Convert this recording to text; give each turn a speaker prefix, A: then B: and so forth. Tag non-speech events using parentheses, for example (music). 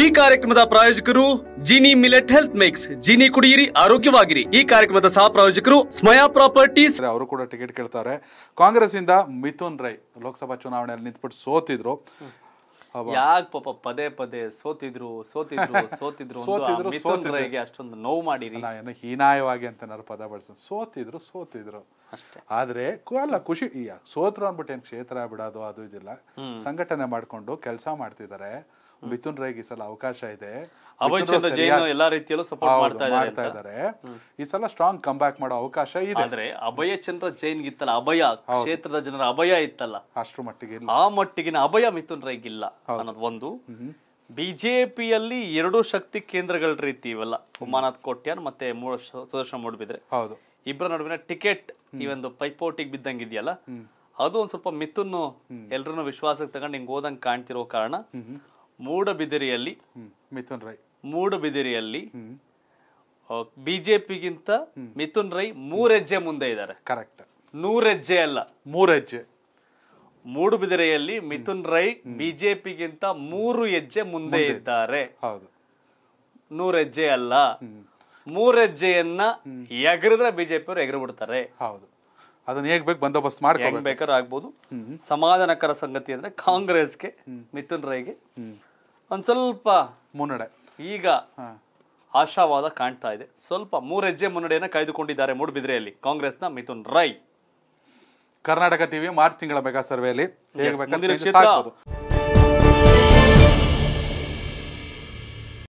A: ಈ ಕಾರ್ಯಕ್ರಮದ ಪ್ರಾಯೋಜಕರು Jini millet health mix Jini ಕುಡಿಯಿರಿ ಆರೋಗ್ಯವಾಗಿರಿ ಈ ಕಾರ್ಯಕ್ರಮದ ಸಹ ಪ್ರಾಯೋಜಕರು ಸ್ಮಯಾ ಪ್ರಾಪರ್ಟೀಸ್
B: ಅವರು ಕೂಡ ಟಿಕೆಟ್ ಕೇಳ್ತಾರೆ ಕಾಂಗ್ರೆಸ್ ಇಂದ ಮಿಥುನ್ ರೈ ಲೋಕಸಭಾ ಚುನಾವಣೆಯಲ್ಲಿ ನಿಂತ್ಬಿಟ್ಟು ಸೋತಿದ್ರು ಯಾಕೆ
A: ಪಾಪ ಪದೇ ಪದೇ
B: ಸೋತಿದ್ರು ಸೋತಿದ್ರು (laughs) ಸೋತಿದ್ರು ಸೋತಿದ್ರು ಮಿಥುನ್ ರೈಗೆ ಅಷ್ಟೊಂದು ನೋವು ಮಾಡಿರಿ ಏನೋ ಹೀನಾಯವಾಗಿ ಅಂತ ಏನಾದ್ರು ಪದ ಬಳಸ ಸೋತಿದ್ರು ಸೋತಿದ್ರು ಅಷ್ಟೇ ಆದ್ರೆ ಅಲ್ಲ ಖುಷಿ ಸೋತ್ರ ಅಂದ್ಬಿಟ್ಟು ಏನ್ ಕ್ಷೇತ್ರ ಬಿಡೋದು ಅದು ಇದಿಲ್ಲ ಸಂಘಟನೆ ಮಾಡ್ಕೊಂಡು ಕೆಲಸ ಮಾಡ್ತಿದ್ದಾರೆ ಮಿಥುನ್ ರೈಗ್ ಈ ಸಲ ಅವಕಾಶ ಇದೆ ಎಲ್ಲಾ ರೀತಿಯಲ್ಲೂ ಸಪೋರ್ಟ್ ಮಾಡ್ತಾ ಮಾಡ್ತಾ ಇದ್ದಾರೆ ಈ ಸಲ ಸ್ಟ್ರಾಂಗ್ ಕಮ್ ಬ್ಯಾಕ್ ಮಾಡೋ ಅವಕಾಶ ಇದೆ ಆದ್ರೆ
A: ಅಭಯ ಚಂದ್ರ ಜೈನ್ ಇತ್ತಲ್ಲ ಅಭಯ ಕ್ಷೇತ್ರದ ಜನರ ಅಭಯ ಇತ್ತಲ್ಲ
B: ಅಷ್ಟ್ರ ಮಟ್ಟಿಗೆ ಇಲ್ಲ.
A: ಆ ಮಟ್ಟಿಗಿನ ಅಭಯ ಮಿಥುನ್ ರೈಗ್ ಇಲ್ಲ ಅನ್ನೋದು ಒಂದು ಬಿಜೆಪಿಯಲ್ಲಿ ಎರಡು ಶಕ್ತಿ ಕೇಂದ್ರಗಳ ರೀತಿ ಇವೆಲ್ಲ ಉಮಾನಾಥ್ ಕೋಟ್ಯಾನ್ ಮತ್ತೆ ಮೂ- ಸುದರ್ಶನ ಮೂಡ್ಬಿದ್ರೆ ಹೌದು ಇಬ್ಬರ ನಡುವಿನ ಟಿಕೆಟ್ ಈ ಒಂದು ಪೈಪೋಟಿಗೆ ಬಿದ್ದಂಗಿದೆಯಲ್ಲ ಅದು ಒಂದ್ ಸ್ವಲ್ಪ ಮಿಥುನ್ ಎಲ್ರನ್ನೂ ವಿಶ್ವಾಸಕ್ಕೆ ತಗೊಂಡು ಹಿಂಗ್ ಹೋದಂಗ್ ಕಾಣ್ತಿರೋ ಕಾರಣ ಮೂಡಬಿದಿರೆಯಲ್ಲಿ ಮಿಥುನ್ ರೈ ಮೂಡಬಿದಿರೆಯಲ್ಲಿ ಬಿಜೆಪಿಗಿಂತ ಮಿಥುನ್ ರೈ ಮೂರೆಜ್ಜೆ ಮುಂದೆ ಇದ್ದಾರೆ ಕರೆಕ್ಟ್ ನೂರೆಜ್ಜೆ ಅಲ್ಲ ಮೂರೆಜ್ಜೆ ಮೂಡುಬಿದಿರೆಯಲ್ಲಿ ಮಿಥುನ್ ರೈ ಬಿಜೆಪಿಗಿಂತ ಮೂರು ಹೆಜ್ಜೆ ಮುಂದೆ ಇದ್ದಾರೆ ಹೌದು ಹೆಜ್ಜೆ ಅಲ್ಲ ಮೂರೆಜ್ಜೆಯನ್ನ ಎಗರಿದ್ರೆ ಬಿಜೆಪಿಯವರು ಎಗರು ಬಿಡ್ತಾರೆ ಹೌದು
B: ಅದನ್ನ ಹೇಗ್ ಬೇಕು ಬಂದೋಬಸ್ತ್ ಮಾಡ್ಕೊಂಡು
A: ಬೇಕಾದ್ರೆ ಆಗ್ಬೋದು ಸಮಾಧಾನಕರ ಸಂಗತಿ ಅಂದ್ರೆ ಕಾಂಗ್ರೆಸ್ಗೆ ಮಿಥುನ್ ರೈಗೆ ಒಂದ್ ಸ್ವಲ್ಪ ಮುನ್ನಡೆ ಈಗ ಆಶಾವಾದ ಕಾಣ್ತಾ ಇದೆ ಸ್ವಲ್ಪ ಹೆಜ್ಜೆ ಮುನ್ನಡೆಯನ್ನ ಕಾಯ್ದುಕೊಂಡಿದ್ದಾರೆ ಮೂಡುಬಿದ್ರೆಯಲ್ಲಿ ಕಾಂಗ್ರೆಸ್ನ ಮಿಥುನ್ ರೈ ಕರ್ನಾಟಕ ಟಿವಿ ಮಾರ್ಚ್ ತಿಂಗಳ ಮೆಗಾ
B: ಸರ್ವೆಯಲ್ಲಿ